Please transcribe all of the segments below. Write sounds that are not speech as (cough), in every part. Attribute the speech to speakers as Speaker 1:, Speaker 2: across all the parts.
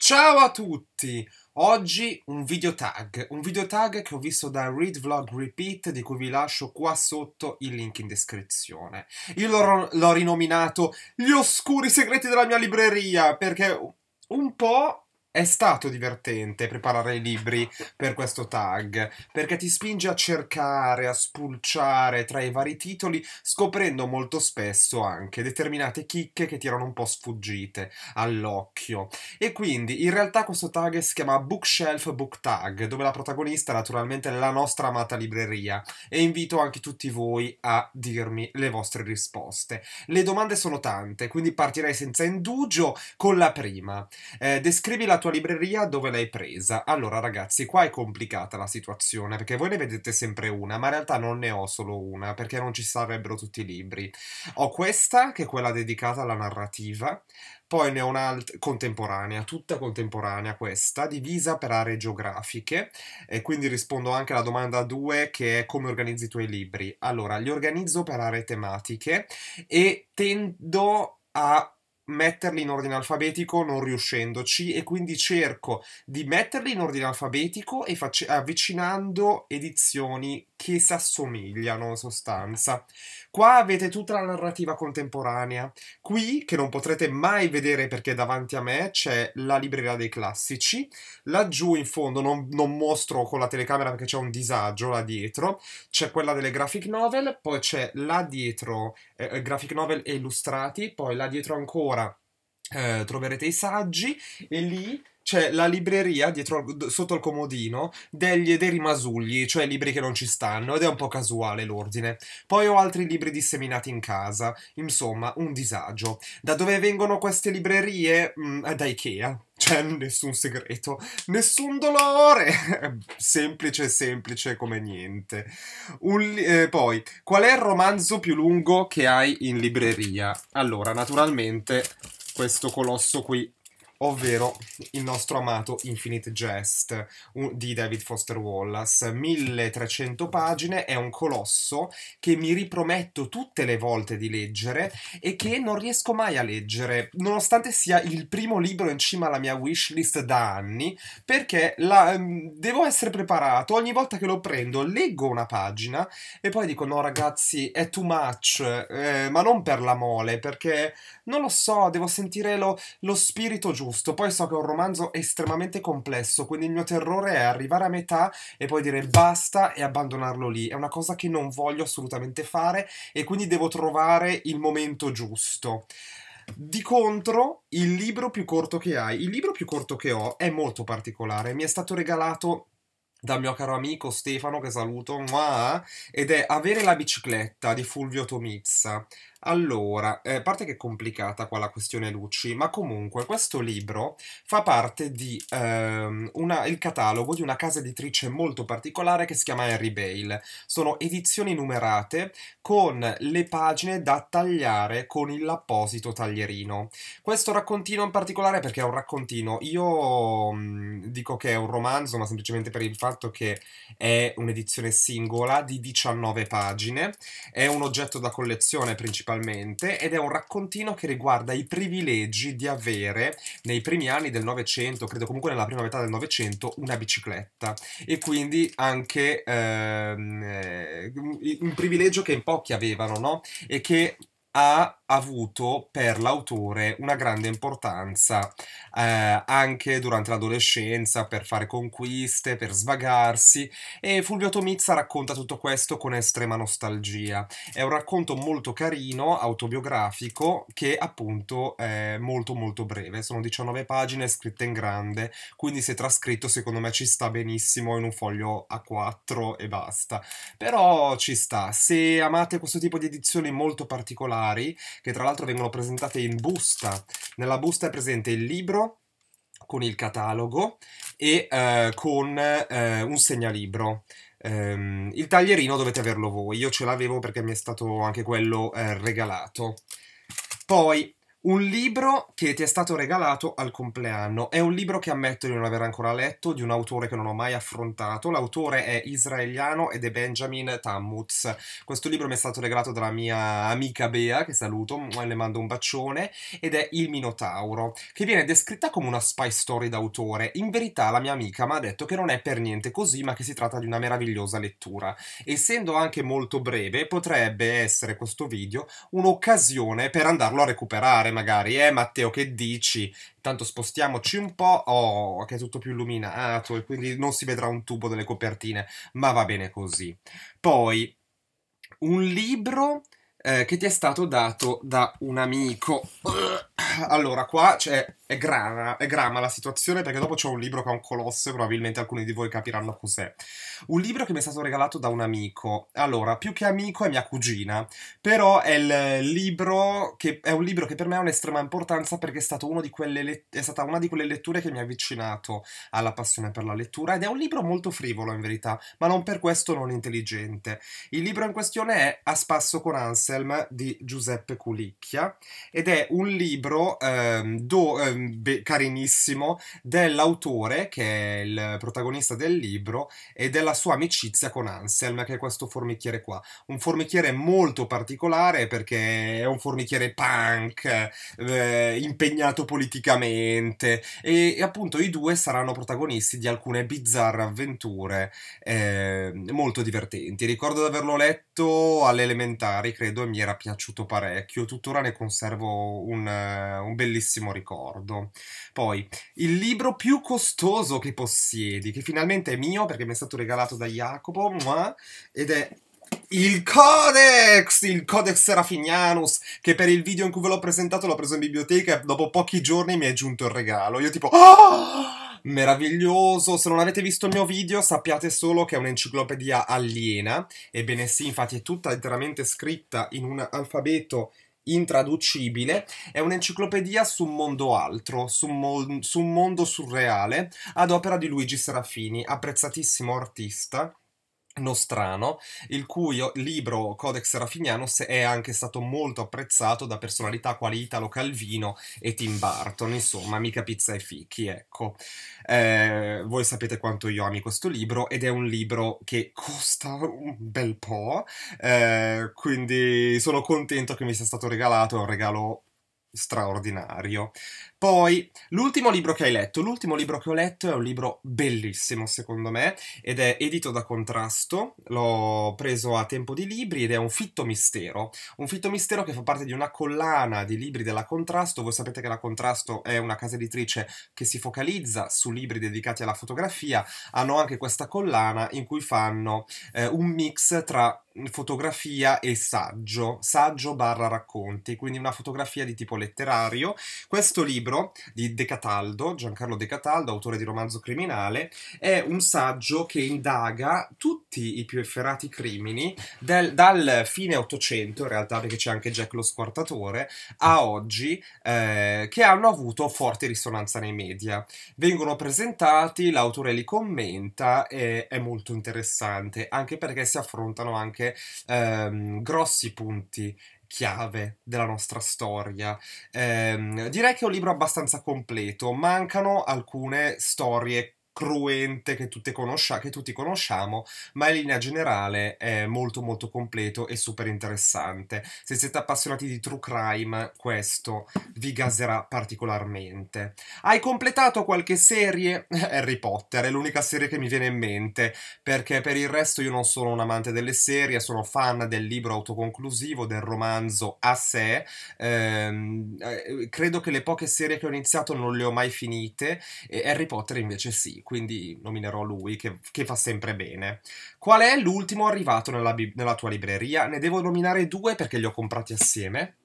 Speaker 1: Ciao a tutti! Oggi un video tag, un video tag che ho visto da Read Vlog Repeat di cui vi lascio qua sotto il link in descrizione. Io l'ho, l'ho rinominato Gli oscuri segreti della mia libreria perché un po' è stato divertente preparare i libri per questo tag, perché ti spinge a cercare, a spulciare tra i vari titoli, scoprendo molto spesso anche determinate chicche che ti erano un po' sfuggite all'occhio. E quindi in realtà questo tag si chiama Bookshelf Book Tag, dove la protagonista naturalmente è la nostra amata libreria e invito anche tutti voi a dirmi le vostre risposte. Le domande sono tante, quindi partirei senza indugio con la prima. Eh, descrivi la tua libreria dove l'hai presa. Allora ragazzi, qua è complicata la situazione perché voi ne vedete sempre una, ma in realtà non ne ho solo una perché non ci sarebbero tutti i libri. Ho questa che è quella dedicata alla narrativa, poi ne ho un'altra contemporanea, tutta contemporanea questa, divisa per aree geografiche e quindi rispondo anche alla domanda 2 che è come organizzi i tuoi libri. Allora, li organizzo per aree tematiche e tendo a metterli in ordine alfabetico non riuscendoci e quindi cerco di metterli in ordine alfabetico e avvicinando edizioni che si assomigliano in sostanza. Qua avete tutta la narrativa contemporanea. Qui, che non potrete mai vedere perché davanti a me c'è la libreria dei classici. Laggiù in fondo, non, non mostro con la telecamera perché c'è un disagio là dietro, c'è quella delle graphic novel, poi c'è là dietro eh, eh graphic novel e illustrati, poi là dietro ancora eh, troverete i saggi e lì c'è la libreria dietro al, sotto il comodino degli, dei rimasugli, cioè libri che non ci stanno, ed è un po' casuale l'ordine. Poi ho altri libri disseminati in casa, insomma, un disagio. Da dove vengono queste librerie? Mm, da Ikea, c'è cioè, nessun segreto, nessun dolore, (laughs) semplice, semplice come niente. Li- eh, poi, qual è il romanzo più lungo che hai in libreria? Allora, naturalmente, questo colosso qui ovvero il nostro amato Infinite Jest di David Foster Wallace. 1300 pagine, è un colosso che mi riprometto tutte le volte di leggere e che non riesco mai a leggere, nonostante sia il primo libro in cima alla mia wishlist da anni, perché la, ehm, devo essere preparato, ogni volta che lo prendo leggo una pagina e poi dico no ragazzi è too much, eh, ma non per la mole, perché non lo so, devo sentire lo, lo spirito giusto. Poi so che è un romanzo estremamente complesso, quindi il mio terrore è arrivare a metà e poi dire basta e abbandonarlo lì. È una cosa che non voglio assolutamente fare e quindi devo trovare il momento giusto. Di contro, il libro più corto che hai, il libro più corto che ho è molto particolare, mi è stato regalato dal mio caro amico Stefano che saluto, ed è Avere la bicicletta di Fulvio Tomizza. Allora, eh, parte che è complicata qua la questione luci, ma comunque questo libro fa parte di ehm, una, il catalogo di una casa editrice molto particolare che si chiama Harry Bale. Sono edizioni numerate con le pagine da tagliare con l'apposito taglierino. Questo raccontino in particolare perché è un raccontino, io mh, mm, dico che è un romanzo, ma semplicemente per il fatto che è un'edizione singola di 19 pagine, è un oggetto da collezione principalmente principalmente ed è un raccontino che riguarda i privilegi di avere nei primi anni del Novecento, credo comunque nella prima metà del Novecento, una bicicletta e quindi anche ehm, eh, un privilegio che in pochi avevano no? e che ha avuto per l'autore una grande importanza eh, anche durante l'adolescenza per fare conquiste, per svagarsi e Fulvio Tomizza racconta tutto questo con estrema nostalgia. È un racconto molto carino, autobiografico, che appunto è molto molto breve, sono 19 pagine scritte in grande, quindi se trascritto secondo me ci sta benissimo in un foglio A4 e basta. Però ci sta, se amate questo tipo di edizioni molto particolari, che tra l'altro vengono presentate in busta. Nella busta è presente il libro con il catalogo e eh, con eh, un segnalibro. Um, il taglierino dovete averlo voi, io ce l'avevo perché mi è stato anche quello eh, regalato. Poi un libro che ti è stato regalato al compleanno. È un libro che ammetto di non aver ancora letto, di un autore che non ho mai affrontato. L'autore è israeliano ed è Benjamin Tammuz. Questo libro mi è stato regalato dalla mia amica Bea, che saluto, le mando un bacione, ed è Il Minotauro, che viene descritta come una spy story d'autore. In verità la mia amica mi ha detto che non è per niente così, ma che si tratta di una meravigliosa lettura. Essendo anche molto breve, potrebbe essere questo video un'occasione per andarlo a recuperare pensare magari, eh Matteo che dici? Tanto spostiamoci un po', oh che è tutto più illuminato e quindi non si vedrà un tubo delle copertine, ma va bene così. Poi, un libro eh, che ti è stato dato da un amico. (clears throat) Allora, qua cioè, è, grana, è grama la situazione perché dopo c'è un libro che è un colosso e probabilmente alcuni di voi capiranno cos'è. Un libro che mi è stato regalato da un amico. Allora, più che amico è mia cugina, però è, che, è un libro che per me ha un'estrema importanza perché è, è stata una di quelle letture che mi ha avvicinato alla passione per la lettura ed è un libro molto frivolo in verità, ma non per questo non intelligente. Il libro in questione è A spasso con Ansel Anselm di Giuseppe Culicchia ed è un libro ehm, do, ehm, be, carinissimo dell'autore che è il protagonista del libro e della sua amicizia con Anselm che è questo formichiere qua. Un formichiere molto particolare perché è un formichiere punk, eh, impegnato politicamente e, e, appunto i due saranno protagonisti di alcune bizzarre avventure eh, molto divertenti. Ricordo di averlo letto alle elementari, credo, mi era piaciuto parecchio, tuttora ne conservo un, eh, un bellissimo ricordo. Poi, il libro più costoso che possiedi, che finalmente è mio perché mi è stato regalato da Jacopo, ed è il Codex! Il Codex Serafinianus, che per il video in cui ve l'ho presentato l'ho preso in biblioteca e dopo pochi giorni mi è giunto il regalo. Io tipo... Oh! meraviglioso. Se non avete visto il mio video, sappiate solo che è un'enciclopedia aliena. Ebbene sì, infatti è tutta interamente scritta in un alfabeto intraducibile, è un'enciclopedia su un mondo altro, su un, mo su un mondo surreale, ad opera di Luigi Serafini, apprezzatissimo artista Nostrano, il cui libro Codex Serafinianus è anche stato molto apprezzato da personalità quali Italo Calvino e Tim Burton, insomma, mica pizza e fichi, ecco. Eh, voi sapete quanto io ami questo libro ed è un libro che costa un bel po', eh, quindi sono contento che mi sia stato regalato, è un regalo straordinario. Poi, l'ultimo libro che hai letto, l'ultimo libro che ho letto è un libro bellissimo secondo me ed è edito da Contrasto, l'ho preso a tempo di libri ed è un fitto mistero, un fitto mistero che fa parte di una collana di libri della Contrasto, voi sapete che la Contrasto è una casa editrice che si focalizza su libri dedicati alla fotografia, hanno anche questa collana in cui fanno eh, un mix tra fotografia e saggio, saggio barra racconti, quindi una fotografia di tipo letterario. Questo libro di De Cataldo, Giancarlo De Cataldo, autore di romanzo criminale, è un saggio che indaga tutti i più efferati crimini del, dal fine Ottocento, in realtà perché c'è anche Jack lo squartatore, a oggi, eh, che hanno avuto forte risonanza nei media. Vengono presentati, l'autore li commenta e è molto interessante, anche perché si affrontano anche ehm, grossi punti chiave della nostra storia. Eh, direi che è un libro abbastanza completo, mancano alcune storie cruente che, conoscia- che tutti conosciamo, ma in linea generale è molto molto completo e super interessante. Se siete appassionati di true crime, questo vi gaserà particolarmente. Hai completato qualche serie? (laughs) Harry Potter è l'unica serie che mi viene in mente, perché per il resto io non sono un amante delle serie, sono fan del libro autoconclusivo, del romanzo a sé. Ehm, eh, credo che le poche serie che ho iniziato non le ho mai finite, e Harry Potter invece sì quindi nominerò lui, che, che fa sempre bene. Qual è l'ultimo arrivato nella, nella tua libreria? Ne devo nominare due perché li ho comprati assieme.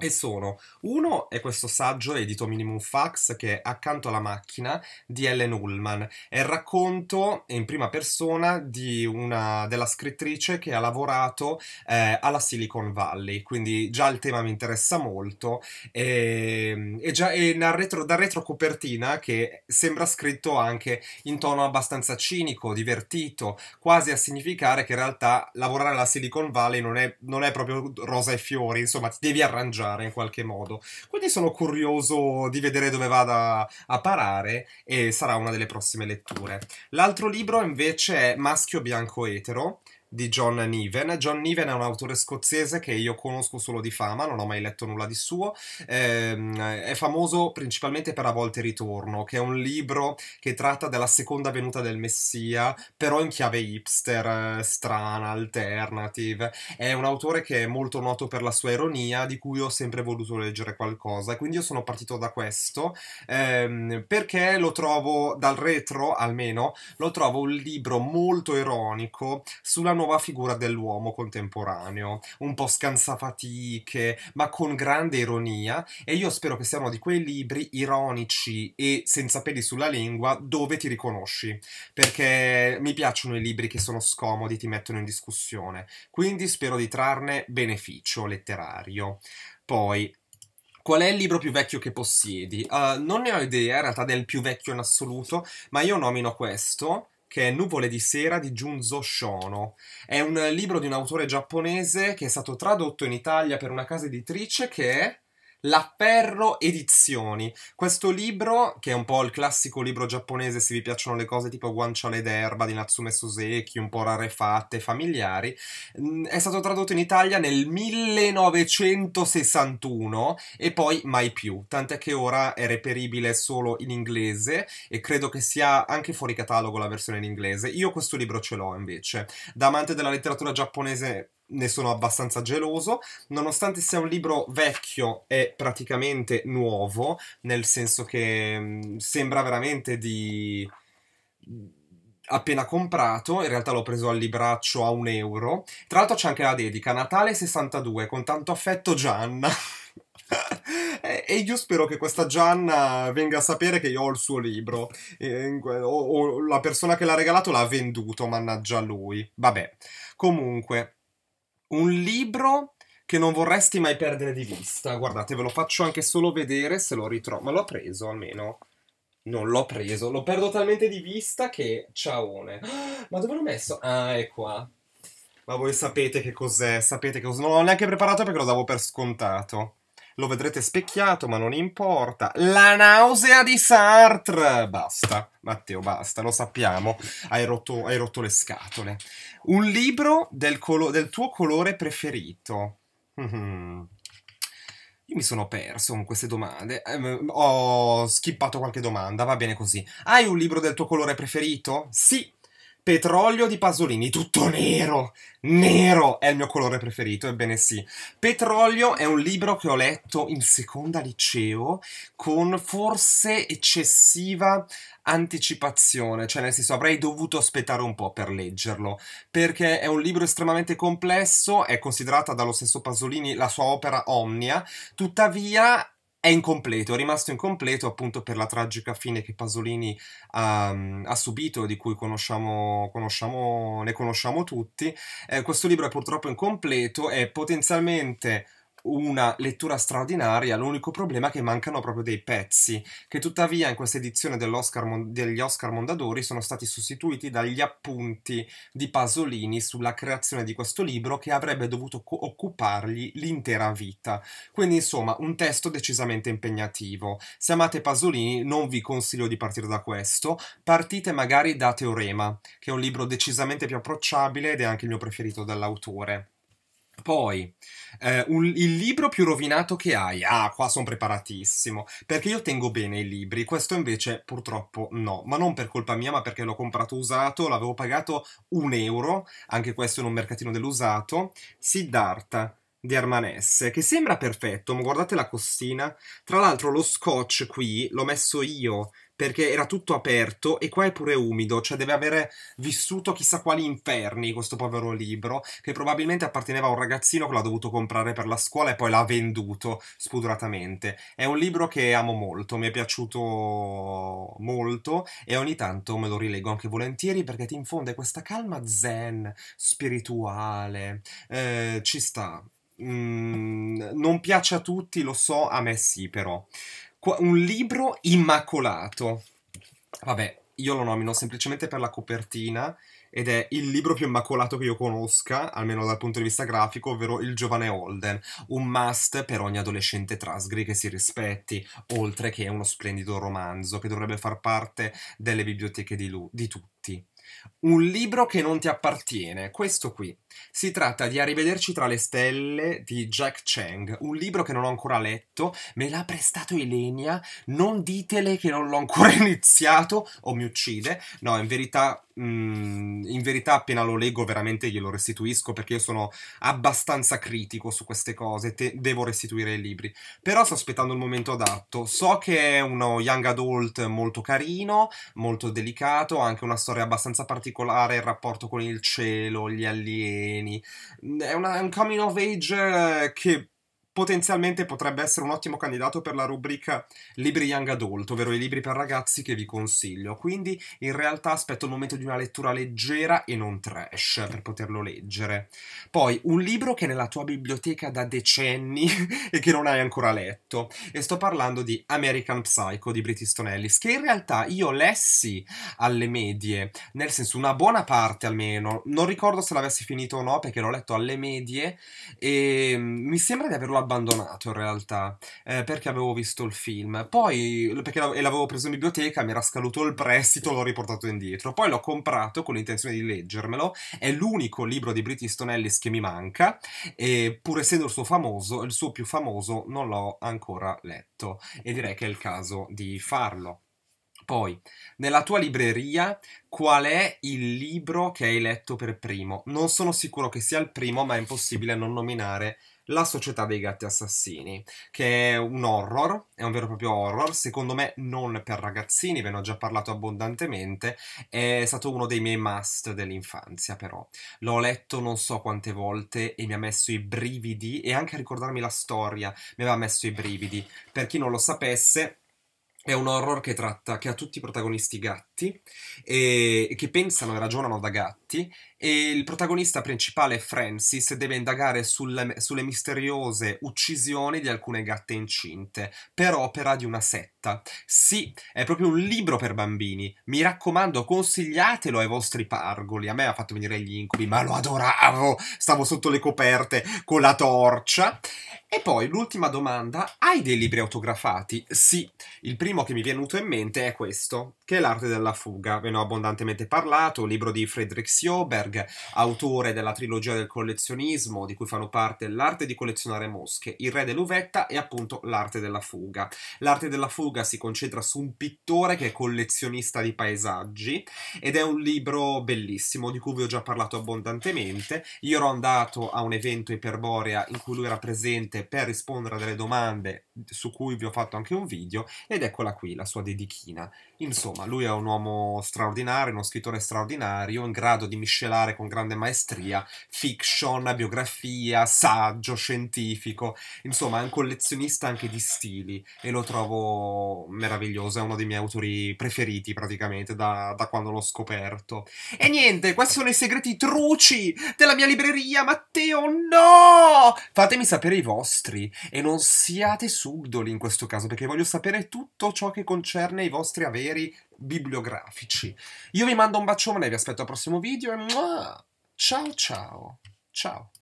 Speaker 1: E sono uno è questo saggio edito Minimum Fax che è Accanto alla macchina di Ellen Ullman. È il racconto in prima persona una, della scrittrice che ha lavorato eh, alla Silicon Valley. Quindi già il tema mi interessa molto. E, ehm, e già è da retro, retrocopertina che sembra scritto anche in tono abbastanza cinico, divertito, quasi a significare che in realtà lavorare alla Silicon Valley non è, non è proprio rosa e fiori, insomma, ti devi arrangiare migliorare in qualche modo. Quindi sono curioso di vedere dove vada a parare e sarà una delle prossime letture. L'altro libro invece è Maschio Bianco Etero di John Niven. John Niven è un autore scozzese che io conosco solo di fama, non ho mai letto nulla di suo. Eh, è famoso principalmente per A volte ritorno, che è un libro che tratta della seconda venuta del Messia, però in chiave hipster, eh, strana, alternative. È un autore che è molto noto per la sua ironia, di cui ho sempre voluto leggere qualcosa, e quindi io sono partito da questo ehm, perché lo trovo dal retro, almeno, lo trovo un libro molto ironico sulla nuova figura dell'uomo contemporaneo, un po' scansafatiche, ma con grande ironia, e io spero che sia uno di quei libri ironici e senza peli sulla lingua dove ti riconosci, perché mi piacciono i libri che sono scomodi, ti mettono in discussione, quindi spero di trarne beneficio letterario. Poi, qual è il libro più vecchio che possiedi? Uh, non ne ho idea in realtà del più vecchio in assoluto, ma io nomino questo che è Nuvole di sera di Junzo Shono. È un libro di un autore giapponese che è stato tradotto in Italia per una casa editrice che è la Ferro Edizioni. Questo libro, che è un po' il classico libro giapponese, se vi piacciono le cose tipo guanciale d'erba di Natsume Soseki, un po' rarefatte, familiari, mm, è stato tradotto in Italia nel 1961 e poi mai più, tant'è che ora è reperibile solo in inglese e credo che sia anche fuori catalogo la versione in inglese. Io questo libro ce l'ho invece. Da amante della letteratura giapponese ne sono abbastanza geloso, nonostante sia un libro vecchio è praticamente nuovo, nel senso che mm, sembra veramente di mm, appena comprato, in realtà l'ho preso al libraccio a un euro. Tra l'altro c'è anche la dedica, Natale 62, con tanto affetto Gianna. (laughs) e io spero che questa Gianna venga a sapere che io ho il suo libro. o la persona che l'ha regalato l'ha venduto, mannaggia lui. Vabbè, comunque un libro che non vorresti mai perdere di vista. Guardate, ve lo faccio anche solo vedere se lo ritrovo. Ma l'ho preso almeno. Non l'ho preso, lo perdo talmente di vista che ciaone. (gasps) Ma dove l'ho messo? Ah, è qua. Ma voi sapete che cos'è, sapete che cos'è. Non l'ho neanche preparato perché lo davo per scontato lo vedrete specchiato, ma non importa. La nausea di Sartre! Basta, Matteo, basta, lo sappiamo, hai rotto, hai rotto le scatole. Un libro del, colo- del tuo colore preferito. Mm-hmm. Io mi sono perso con queste domande. Eh, ho skippato qualche domanda, va bene così. Hai un libro del tuo colore preferito? Sì, Petrolio di Pasolini, tutto nero. Nero è il mio colore preferito, ebbene sì. Petrolio è un libro che ho letto in seconda liceo con forse eccessiva anticipazione, cioè nel senso avrei dovuto aspettare un po' per leggerlo, perché è un libro estremamente complesso, è considerata dallo stesso Pasolini la sua opera omnia, tuttavia è incompleto, è rimasto incompleto appunto per la tragica fine che Pasolini um, ha subito, di cui conosciamo, conosciamo, ne conosciamo tutti. Eh, questo libro è purtroppo incompleto e potenzialmente una lettura straordinaria, l'unico problema è che mancano proprio dei pezzi, che tuttavia in questa edizione Oscar, degli Oscar Mondadori sono stati sostituiti dagli appunti di Pasolini sulla creazione di questo libro che avrebbe dovuto occupargli l'intera vita. Quindi insomma un testo decisamente impegnativo. Se amate Pasolini non vi consiglio di partire da questo, partite magari da Teorema, che è un libro decisamente più approcciabile ed è anche il mio preferito dall'autore. Poi, eh, un, il libro più rovinato che hai. Ah, qua sono preparatissimo, perché io tengo bene i libri, questo invece purtroppo no, ma non per colpa mia, ma perché l'ho comprato usato, l'avevo pagato un euro, anche questo in un mercatino dell'usato, Siddhartha di Armanesse, che sembra perfetto, ma guardate la costina. Tra l'altro lo scotch qui l'ho messo io perché era tutto aperto e qua è pure umido, cioè deve avere vissuto chissà quali inferni questo povero libro, che probabilmente apparteneva a un ragazzino che l'ha dovuto comprare per la scuola e poi l'ha venduto spudoratamente. È un libro che amo molto, mi è piaciuto molto e ogni tanto me lo rilego anche volentieri perché ti infonde questa calma zen, spirituale, eh, ci sta. Mm, non piace a tutti, lo so, a me sì però un libro immacolato. Vabbè, io lo nomino semplicemente per la copertina ed è il libro più immacolato che io conosca, almeno dal punto di vista grafico, ovvero Il giovane Holden, un must per ogni adolescente trasgri che si rispetti, oltre che uno splendido romanzo che dovrebbe far parte delle biblioteche di, di tutti. Un libro che non ti appartiene, questo qui, si tratta di Arrivederci tra le stelle di Jack Chang, un libro che non ho ancora letto, me l'ha prestato Elenia, non ditele che non l'ho ancora (laughs) iniziato o mi uccide. No, in verità, mh, mm, in verità appena lo leggo veramente glielo restituisco perché io sono abbastanza critico su queste cose, te- devo restituire i libri. Però sto aspettando il momento adatto. So che è uno young adult molto carino, molto delicato, ha anche una storia abbastanza particolare, il rapporto con il cielo, gli allievi alieni. È, una, è un coming of age eh, che potenzialmente potrebbe essere un ottimo candidato per la rubrica libri young adult, ovvero i libri per ragazzi che vi consiglio. Quindi in realtà aspetto il momento di una lettura leggera e non trash per poterlo leggere. Poi un libro che è nella tua biblioteca da decenni (laughs) e che non hai ancora letto. E sto parlando di American Psycho di British Stone che in realtà io lessi alle medie, nel senso una buona parte almeno. Non ricordo se l'avessi finito o no perché l'ho letto alle medie e mm, mi sembra di averlo abbastanza abbandonato in realtà, eh, perché avevo visto il film. Poi, perché l'avevo preso in biblioteca, mi era scaduto il prestito, l'ho riportato indietro. Poi l'ho comprato con l'intenzione di leggermelo. È l'unico libro di Britney Stone Ellis che mi manca, e pur essendo il suo famoso, il suo più famoso, non l'ho ancora letto. E direi che è il caso di farlo. Poi, nella tua libreria, qual è il libro che hai letto per primo? Non sono sicuro che sia il primo, ma è impossibile non nominare la società dei gatti assassini, che è un horror, è un vero e proprio horror, secondo me non per ragazzini, ve ne ho già parlato abbondantemente, è stato uno dei miei must dell'infanzia però. L'ho letto non so quante volte e mi ha messo i brividi e anche a ricordarmi la storia mi aveva messo i brividi. Per chi non lo sapesse, è un horror che tratta, che ha tutti i protagonisti gatti e che pensano e ragionano da gatti fumetti e il protagonista principale Francis deve indagare sulle, sulle misteriose uccisioni di alcune gatte incinte per opera di una setta. Sì, è proprio un libro per bambini. Mi raccomando, consigliatelo ai vostri pargoli. A me ha fatto venire gli incubi, ma lo adoravo. Stavo sotto le coperte con la torcia. E poi l'ultima domanda, hai dei libri autografati? Sì, il primo che mi è venuto in mente è questo, che è L'arte della fuga. Ve ne ho abbondantemente parlato, libro di Frederick Sjoberg, autore della trilogia del collezionismo, di cui fanno parte L'arte di collezionare mosche, Il re dell'uvetta e appunto L'arte della fuga. L'arte della fuga si concentra su un pittore che è collezionista di paesaggi ed è un libro bellissimo di cui vi ho già parlato abbondantemente. Io ero andato a un evento Iperborea in cui lui era presente per rispondere a delle domande su cui vi ho fatto anche un video ed eccola qui la sua dedichina. Insomma, lui è un uomo straordinario, uno scrittore straordinario in grado di miscelare con grande maestria fiction, biografia, saggio, scientifico, insomma è un collezionista anche di stili e lo trovo meraviglioso, è uno dei miei autori preferiti praticamente da, da quando l'ho scoperto. E niente, questi sono i segreti truci della mia libreria, Matteo, no! Fatemi sapere i vostri e non siate subdoli in questo caso perché voglio sapere tutto ciò che concerne i vostri averi bibliografici. Io vi mando un bacione, vi aspetto al prossimo video e ciao ciao ciao.